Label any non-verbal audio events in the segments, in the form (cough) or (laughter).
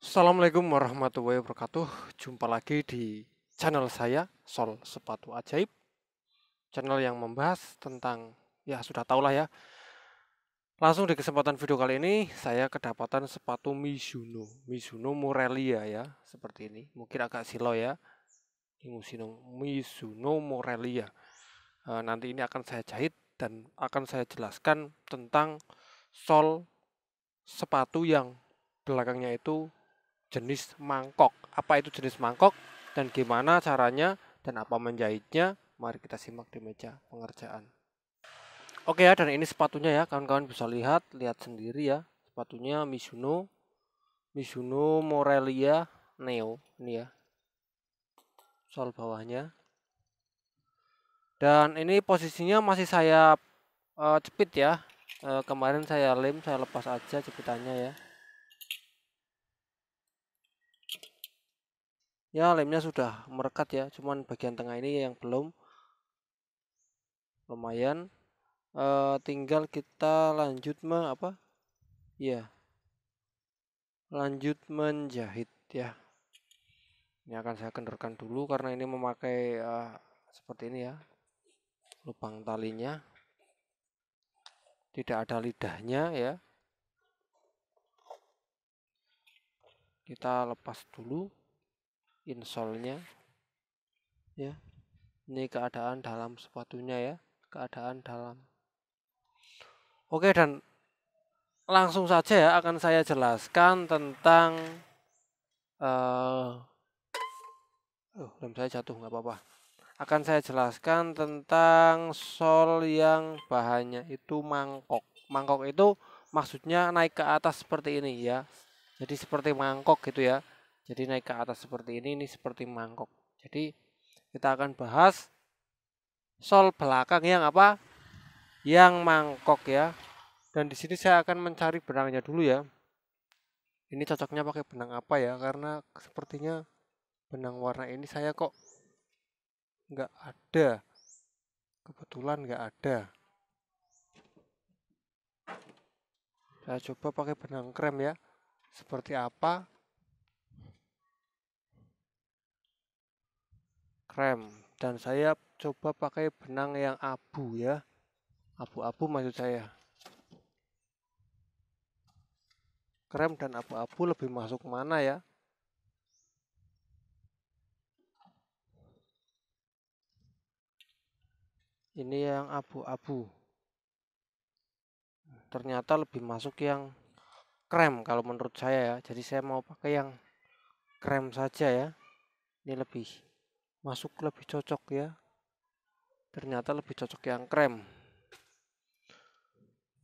Assalamualaikum warahmatullahi wabarakatuh. Jumpa lagi di channel saya Sol Sepatu Ajaib. Channel yang membahas tentang ya sudah tahulah ya. Langsung di kesempatan video kali ini saya kedapatan sepatu Mizuno, Mizuno Morelia ya, seperti ini. Mungkin agak silo ya. Mizuno Mizuno Morelia. Eh, nanti ini akan saya jahit dan akan saya jelaskan tentang sol sepatu yang belakangnya itu jenis mangkok. Apa itu jenis mangkok dan gimana caranya dan apa menjahitnya? Mari kita simak di meja pengerjaan. Oke ya, dan ini sepatunya ya, kawan-kawan bisa lihat, lihat sendiri ya. Sepatunya Mizuno Mizuno Morelia Neo ini ya. Sol bawahnya. Dan ini posisinya masih saya uh, eh, jepit ya. Uh, kemarin saya lem, saya lepas aja jepitannya ya. ya lemnya sudah merekat ya cuman bagian tengah ini yang belum lumayan e, tinggal kita lanjut me apa ya lanjut menjahit ya ini akan saya kendorkan dulu karena ini memakai uh, seperti ini ya lubang talinya tidak ada lidahnya ya kita lepas dulu insolnya ya ini keadaan dalam sepatunya ya keadaan dalam oke dan langsung saja ya akan saya jelaskan tentang uh, belum lem saya jatuh nggak apa-apa akan saya jelaskan tentang sol yang bahannya itu mangkok mangkok itu maksudnya naik ke atas seperti ini ya jadi seperti mangkok gitu ya jadi naik ke atas seperti ini, ini seperti mangkok. Jadi kita akan bahas sol belakang yang apa? Yang mangkok ya. Dan di sini saya akan mencari benangnya dulu ya. Ini cocoknya pakai benang apa ya? Karena sepertinya benang warna ini saya kok nggak ada. Kebetulan nggak ada. Saya coba pakai benang krem ya. Seperti apa? krem dan saya coba pakai benang yang abu ya abu-abu maksud saya krem dan abu-abu lebih masuk mana ya ini yang abu-abu ternyata lebih masuk yang krem kalau menurut saya ya jadi saya mau pakai yang krem saja ya ini lebih masuk lebih cocok ya ternyata lebih cocok yang krem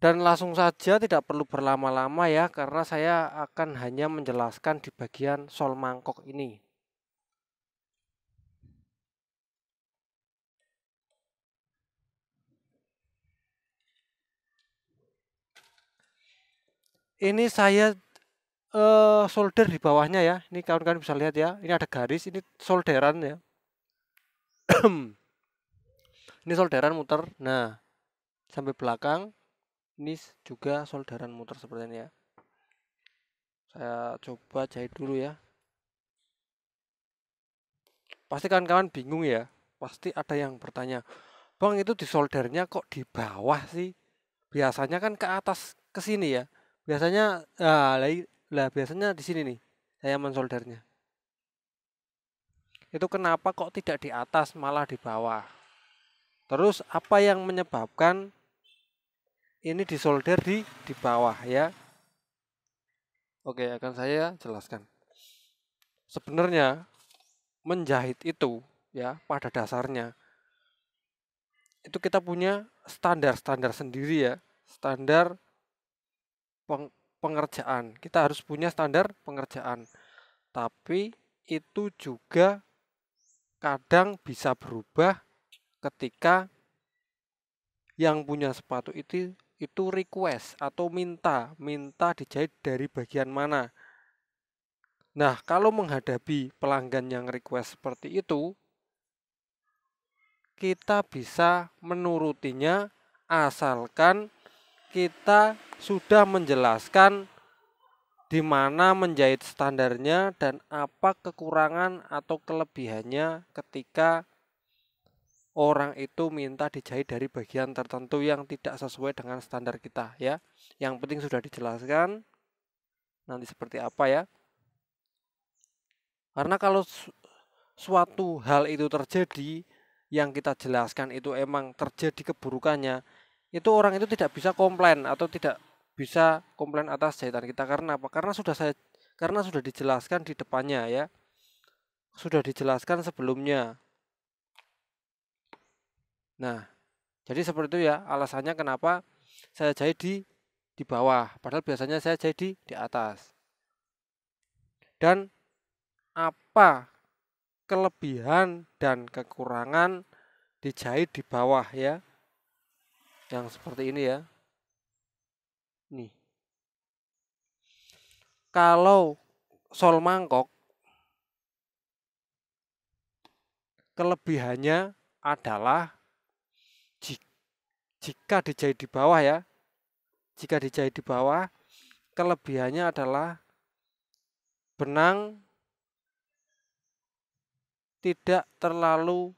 dan langsung saja tidak perlu berlama-lama ya karena saya akan hanya menjelaskan di bagian sol mangkok ini ini saya uh, solder di bawahnya ya ini kawan-kawan bisa lihat ya ini ada garis ini solderan ya (coughs) ini solderan muter nah sampai belakang ini juga solderan muter seperti ini ya saya coba jahit dulu ya pasti kawan-kawan bingung ya pasti ada yang bertanya bang itu di soldernya kok di bawah sih biasanya kan ke atas ke sini ya biasanya ah, lah, lah biasanya di sini nih saya mensoldernya itu kenapa kok tidak di atas malah di bawah. Terus apa yang menyebabkan ini disolder di di bawah ya? Oke, akan saya jelaskan. Sebenarnya menjahit itu ya pada dasarnya itu kita punya standar-standar sendiri ya, standar peng pengerjaan. Kita harus punya standar pengerjaan. Tapi itu juga kadang bisa berubah ketika yang punya sepatu itu itu request atau minta minta dijahit dari bagian mana nah kalau menghadapi pelanggan yang request seperti itu kita bisa menurutinya asalkan kita sudah menjelaskan di mana menjahit standarnya dan apa kekurangan atau kelebihannya ketika orang itu minta dijahit dari bagian tertentu yang tidak sesuai dengan standar kita ya. Yang penting sudah dijelaskan nanti seperti apa ya. Karena kalau suatu hal itu terjadi yang kita jelaskan itu emang terjadi keburukannya, itu orang itu tidak bisa komplain atau tidak bisa komplain atas jahitan kita karena apa? Karena sudah saya karena sudah dijelaskan di depannya ya. Sudah dijelaskan sebelumnya. Nah, jadi seperti itu ya alasannya kenapa saya jahit di di bawah padahal biasanya saya jahit di di atas. Dan apa kelebihan dan kekurangan dijahit di bawah ya? Yang seperti ini ya. Nih. Kalau sol mangkok kelebihannya adalah jika dijahit di bawah ya jika dijahit di bawah kelebihannya adalah benang tidak terlalu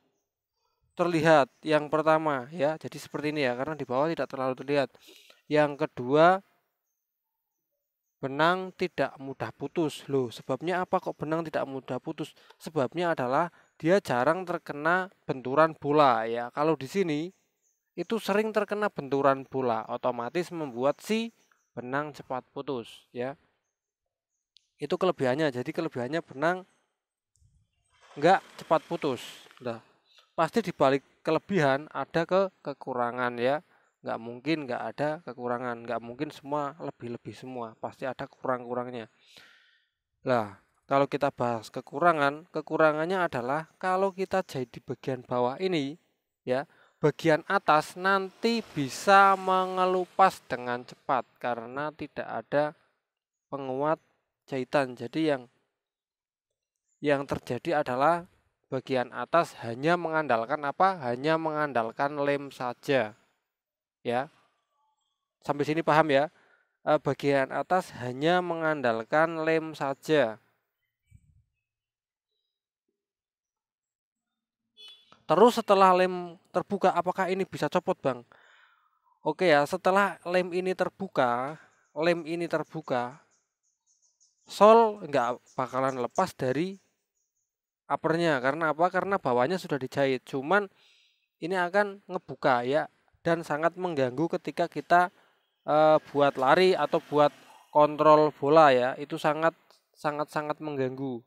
terlihat yang pertama ya jadi seperti ini ya karena di bawah tidak terlalu terlihat yang kedua, benang tidak mudah putus. Loh, sebabnya apa kok benang tidak mudah putus? Sebabnya adalah dia jarang terkena benturan bola ya. Kalau di sini itu sering terkena benturan bola, otomatis membuat si benang cepat putus ya. Itu kelebihannya. Jadi kelebihannya benang enggak cepat putus. Nah, pasti dibalik kelebihan ada ke kekurangan ya nggak mungkin nggak ada kekurangan nggak mungkin semua lebih lebih semua pasti ada kurang kurangnya lah kalau kita bahas kekurangan kekurangannya adalah kalau kita jadi bagian bawah ini ya bagian atas nanti bisa mengelupas dengan cepat karena tidak ada penguat jahitan jadi yang yang terjadi adalah bagian atas hanya mengandalkan apa? Hanya mengandalkan lem saja ya sampai sini paham ya eh, bagian atas hanya mengandalkan lem saja Terus setelah lem terbuka apakah ini bisa copot bang? Oke ya setelah lem ini terbuka Lem ini terbuka Sol nggak bakalan lepas dari uppernya Karena apa? Karena bawahnya sudah dijahit Cuman ini akan ngebuka ya dan sangat mengganggu ketika kita e, buat lari atau buat kontrol bola ya itu sangat sangat sangat mengganggu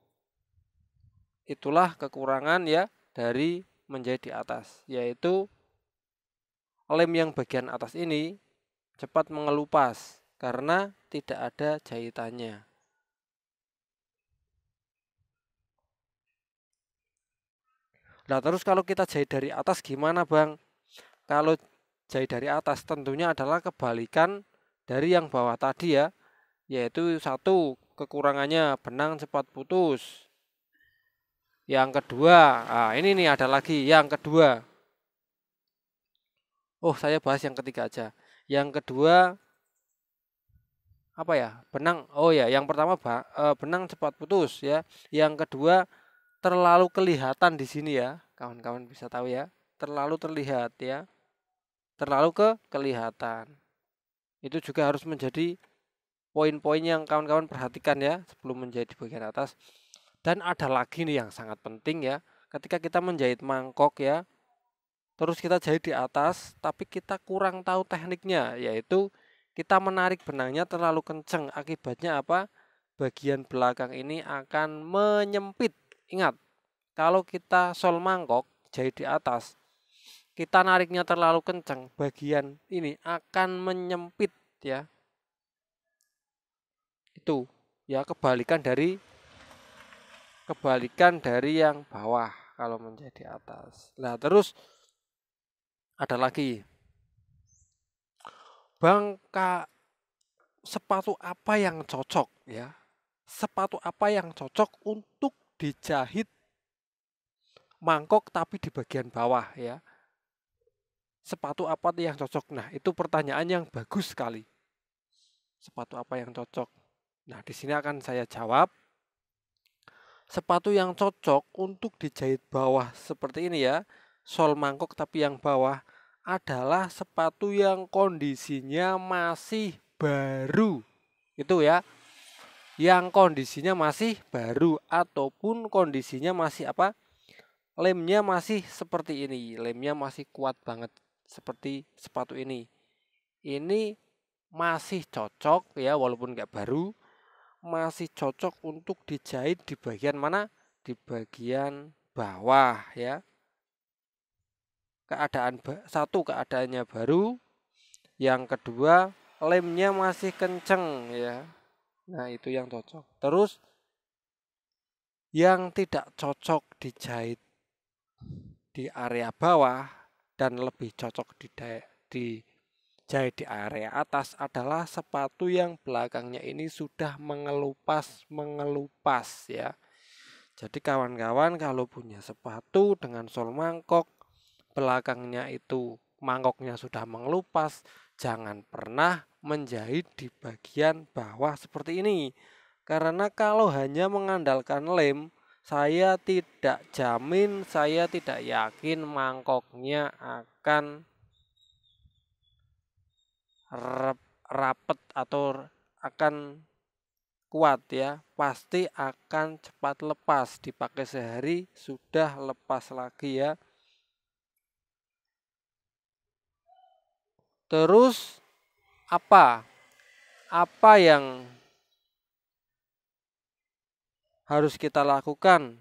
itulah kekurangan ya dari menjadi atas yaitu lem yang bagian atas ini cepat mengelupas karena tidak ada jahitannya Nah terus kalau kita jahit dari atas gimana bang? Kalau jai dari atas tentunya adalah kebalikan dari yang bawah tadi ya yaitu satu kekurangannya benang cepat putus yang kedua ah ini nih ada lagi yang kedua oh saya bahas yang ketiga aja yang kedua apa ya benang oh ya yang pertama pak eh, benang cepat putus ya yang kedua terlalu kelihatan di sini ya kawan-kawan bisa tahu ya terlalu terlihat ya terlalu ke kelihatan. Itu juga harus menjadi poin-poin yang kawan-kawan perhatikan ya sebelum menjadi bagian atas. Dan ada lagi nih yang sangat penting ya, ketika kita menjahit mangkok ya, terus kita jahit di atas tapi kita kurang tahu tekniknya yaitu kita menarik benangnya terlalu kenceng akibatnya apa? Bagian belakang ini akan menyempit. Ingat, kalau kita sol mangkok jahit di atas kita nariknya terlalu kencang, bagian ini akan menyempit ya. Itu ya kebalikan dari kebalikan dari yang bawah kalau menjadi atas. Nah, terus ada lagi. Bangka sepatu apa yang cocok ya? Sepatu apa yang cocok untuk dijahit mangkok tapi di bagian bawah ya sepatu apa yang cocok? Nah, itu pertanyaan yang bagus sekali. Sepatu apa yang cocok? Nah, di sini akan saya jawab. Sepatu yang cocok untuk dijahit bawah seperti ini ya, sol mangkok tapi yang bawah adalah sepatu yang kondisinya masih baru. Itu ya. Yang kondisinya masih baru ataupun kondisinya masih apa? lemnya masih seperti ini lemnya masih kuat banget seperti sepatu ini. Ini masih cocok ya walaupun nggak baru masih cocok untuk dijahit di bagian mana? Di bagian bawah ya. Keadaan satu keadaannya baru, yang kedua lemnya masih kenceng ya. Nah, itu yang cocok. Terus yang tidak cocok dijahit di area bawah dan lebih cocok di dijahit di area atas adalah sepatu yang belakangnya ini sudah mengelupas mengelupas ya. Jadi kawan-kawan kalau punya sepatu dengan sol mangkok belakangnya itu mangkoknya sudah mengelupas, jangan pernah menjahit di bagian bawah seperti ini. Karena kalau hanya mengandalkan lem, saya tidak jamin, saya tidak yakin mangkoknya akan rapet atau akan kuat ya pasti akan cepat lepas dipakai sehari sudah lepas lagi ya terus apa apa yang harus kita lakukan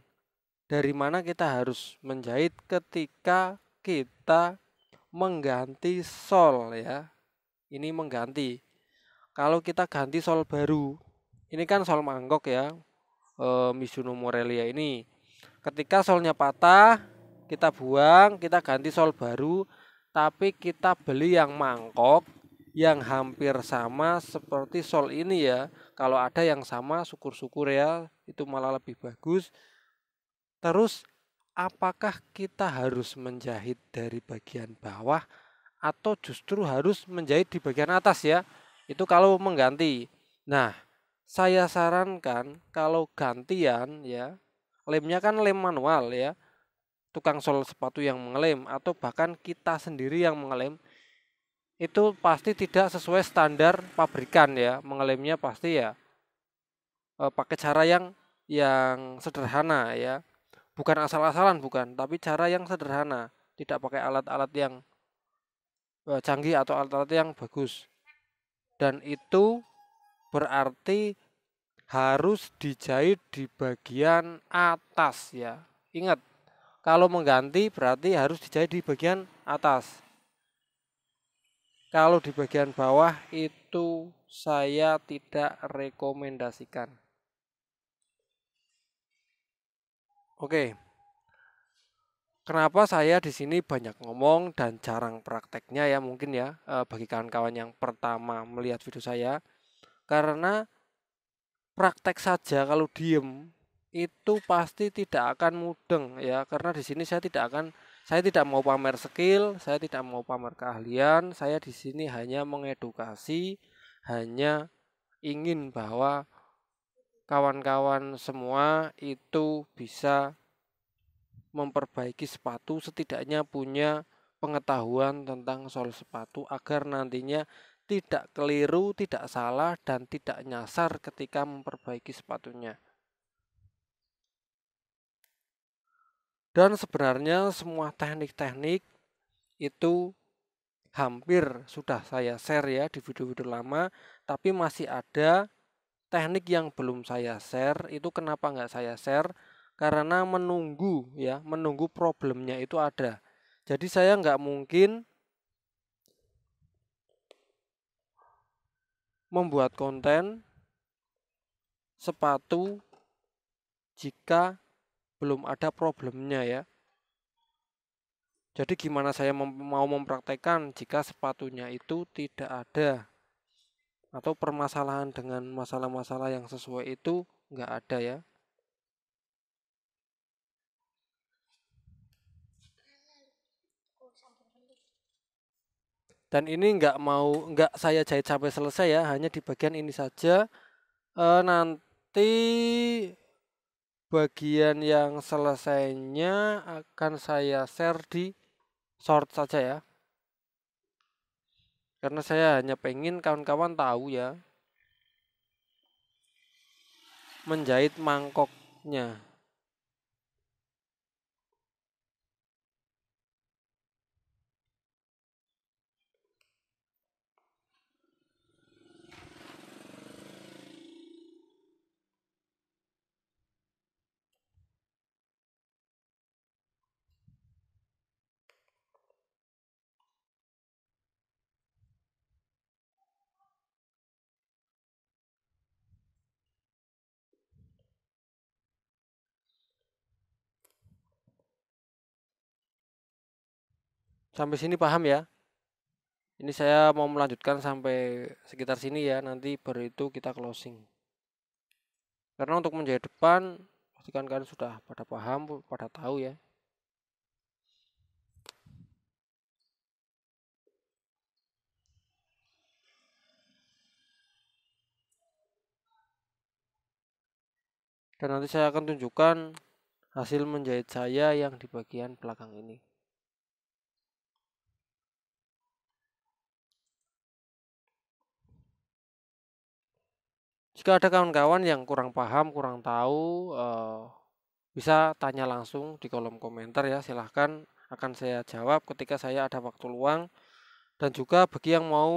dari mana kita harus menjahit ketika kita mengganti sol ya ini mengganti kalau kita ganti sol baru ini kan sol mangkok ya e, Mizuno Morelia ini ketika solnya patah kita buang kita ganti sol baru tapi kita beli yang mangkok yang hampir sama seperti sol ini ya. Kalau ada yang sama syukur-syukur ya, itu malah lebih bagus. Terus apakah kita harus menjahit dari bagian bawah atau justru harus menjahit di bagian atas ya? Itu kalau mengganti. Nah, saya sarankan kalau gantian ya, lemnya kan lem manual ya. Tukang sol sepatu yang mengelem atau bahkan kita sendiri yang mengelem itu pasti tidak sesuai standar pabrikan ya mengelamnya pasti ya e, pakai cara yang yang sederhana ya bukan asal-asalan bukan tapi cara yang sederhana tidak pakai alat-alat yang e, canggih atau alat-alat yang bagus dan itu berarti harus dijahit di bagian atas ya ingat kalau mengganti berarti harus dijahit di bagian atas kalau di bagian bawah itu saya tidak rekomendasikan. Oke. Kenapa saya di sini banyak ngomong dan jarang prakteknya ya mungkin ya eh, bagi kawan-kawan yang pertama melihat video saya. Karena praktek saja kalau diem itu pasti tidak akan mudeng ya karena di sini saya tidak akan saya tidak mau pamer skill, saya tidak mau pamer keahlian, saya di sini hanya mengedukasi, hanya ingin bahwa kawan-kawan semua itu bisa memperbaiki sepatu setidaknya punya pengetahuan tentang sol sepatu agar nantinya tidak keliru, tidak salah dan tidak nyasar ketika memperbaiki sepatunya. Dan sebenarnya semua teknik-teknik itu hampir sudah saya share ya di video-video lama, tapi masih ada teknik yang belum saya share. Itu kenapa nggak saya share? Karena menunggu ya, menunggu problemnya itu ada. Jadi saya nggak mungkin membuat konten sepatu jika belum ada problemnya ya. Jadi gimana saya mem mau mempraktekkan jika sepatunya itu tidak ada atau permasalahan dengan masalah-masalah yang sesuai itu nggak ada ya. Dan ini nggak mau nggak saya jahit sampai selesai ya, hanya di bagian ini saja. E, nanti bagian yang selesainya akan saya share di short saja ya karena saya hanya pengen kawan-kawan tahu ya menjahit mangkoknya sampai sini paham ya ini saya mau melanjutkan sampai sekitar sini ya nanti baru itu kita closing karena untuk menjadi depan pastikan kalian sudah pada paham pada tahu ya dan nanti saya akan tunjukkan hasil menjahit saya yang di bagian belakang ini Jika ada kawan-kawan yang kurang paham, kurang tahu, eh, bisa tanya langsung di kolom komentar ya. Silahkan akan saya jawab ketika saya ada waktu luang. Dan juga bagi yang mau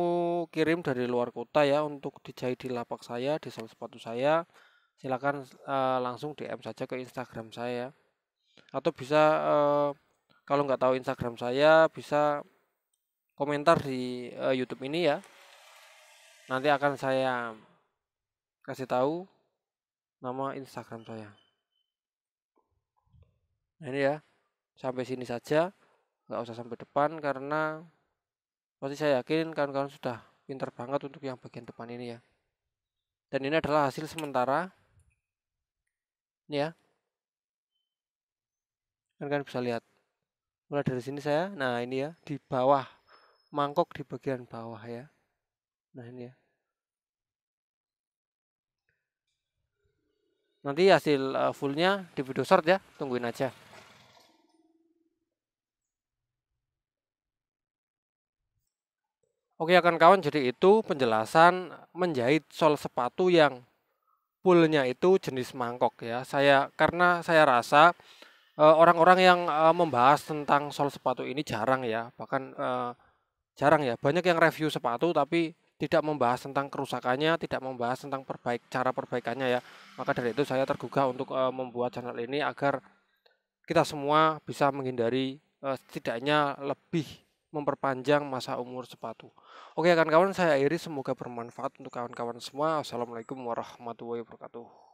kirim dari luar kota ya untuk dijahit di lapak saya, di sel sepatu saya, silahkan eh, langsung DM saja ke Instagram saya. Atau bisa eh, kalau nggak tahu Instagram saya bisa komentar di YouTube ini ya. Nanti akan saya kasih tahu nama Instagram saya. Nah, ini ya. Sampai sini saja. Nggak usah sampai depan karena pasti saya yakin kawan-kawan sudah pintar banget untuk yang bagian depan ini ya. Dan ini adalah hasil sementara. Ini ya. Kan kan bisa lihat. Mulai dari sini saya. Nah, ini ya di bawah mangkok di bagian bawah ya. Nah, ini ya. nanti hasil uh, fullnya di video short ya tungguin aja Oke akan kawan jadi itu penjelasan menjahit sol sepatu yang fullnya itu jenis mangkok ya saya karena saya rasa eh, orang-orang yang eh, membahas tentang sol sepatu ini jarang ya bahkan jarang ya banyak yang review sepatu tapi tidak membahas tentang kerusakannya, tidak membahas tentang perbaik cara perbaikannya ya. Maka dari itu saya tergugah untuk uh, membuat channel ini agar kita semua bisa menghindari uh, setidaknya lebih memperpanjang masa umur sepatu. Oke kawan-kawan saya Iris semoga bermanfaat untuk kawan-kawan semua. Assalamualaikum warahmatullahi wabarakatuh.